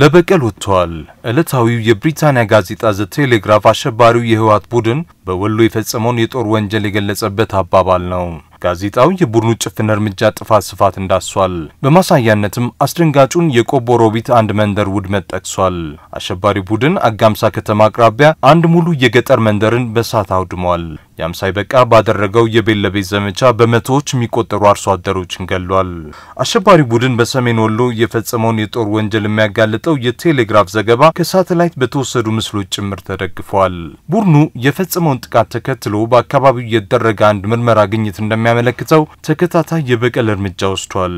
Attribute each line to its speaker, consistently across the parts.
Speaker 1: ለበቀል ወጥተዋል። ዕለታዊው የብሪታንያ ጋዜጣ ዘ ቴሌግራፍ አሸባሪው የህወሓት ቡድን በወሎ የፈጸመውን የጦር ወንጀል የገለጸበት አባባል ነው። ጋዜጣው የቡድኑ ጭፍን እርምጃ ጥፋት ስፋት እንዳሷል። በማሳያነትም አስደንጋጩን የቆቦ ሮቢት አንድ መንደር ውድመት ጠቅሷል። አሸባሪ ቡድን አጋምሳ ከተማ አቅራቢያ አንድ ሙሉ የገጠር መንደርን በሳት አውድሟል። ያም ሳይበቃ ባደረገው የቤት ለቤት ዘመቻ በመቶዎች የሚቆጠሩ አርሶ አደሮችን ገሏል። አሸባሪ ቡድን በሰሜን ወሎ የፈጸመውን የጦር ወንጀል የሚያጋልጠው የቴሌግራፍ ዘገባ ከሳተላይት በተወሰዱ ምስሎች ጭምር ተደግፏል። ቡድኑ የፈጸመውን ጥቃት ተከትሎ በአካባቢው የተደረገ አንድ ምርመራ ግኝት እንደሚያመለክተው ተከታታይ የበቀል እርምጃ ወስዷል።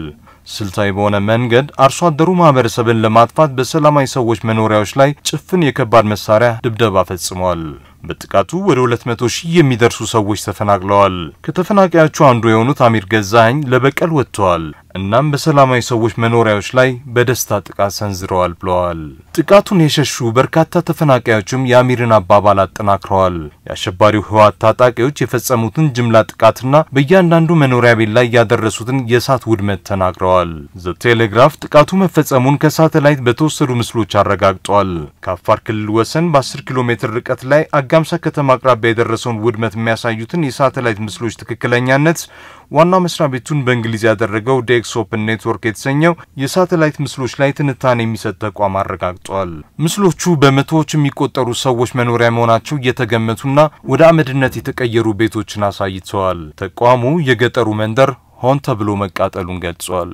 Speaker 1: ስልታዊ በሆነ መንገድ አርሶ አደሩ ማህበረሰብን ለማጥፋት በሰላማዊ ሰዎች መኖሪያዎች ላይ ጭፍን የከባድ መሳሪያ ድብደባ ፈጽሟል። በጥቃቱ ወደ 200 ሺህ የሚደርሱ ሰዎች ተፈናቅለዋል። ከተፈናቃዮቹ አንዱ የሆኑት አሚር ገዛኸኝ ለበቀል ወጥተዋል። እናም በሰላማዊ ሰዎች መኖሪያዎች ላይ በደስታ ጥቃት ሰንዝረዋል ብለዋል። ጥቃቱን የሸሹ በርካታ ተፈናቃዮችም የአሚርን አባባል አጠናክረዋል። የአሸባሪው ህወሓት ታጣቂዎች የፈጸሙትን ጅምላ ጥቃትና በእያንዳንዱ መኖሪያ ቤት ላይ ያደረሱትን የእሳት ውድመት ተናግረዋል። ዘ ቴሌግራፍ ጥቃቱ መፈጸሙን ከሳተላይት በተወሰዱ ምስሎች አረጋግጧል። ከአፋር ክልል ወሰን በ10 ኪሎ ሜትር ርቀት ላይ አጋምሳ ከተማ አቅራቢያ የደረሰውን ውድመት የሚያሳዩትን የሳተላይት ምስሎች ትክክለኛነት ዋና መስሪያ ቤቱን በእንግሊዝ ያደረገው ኤክስ ኦፕን ኔትወርክ የተሰኘው የሳተላይት ምስሎች ላይ ትንታኔ የሚሰጥ ተቋም አረጋግጧል። ምስሎቹ በመቶዎች የሚቆጠሩ ሰዎች መኖሪያ መሆናቸው እየተገመቱና ወደ አመድነት የተቀየሩ ቤቶችን አሳይተዋል። ተቋሙ የገጠሩ መንደር ሆን ተብሎ መቃጠሉን ገልጿል።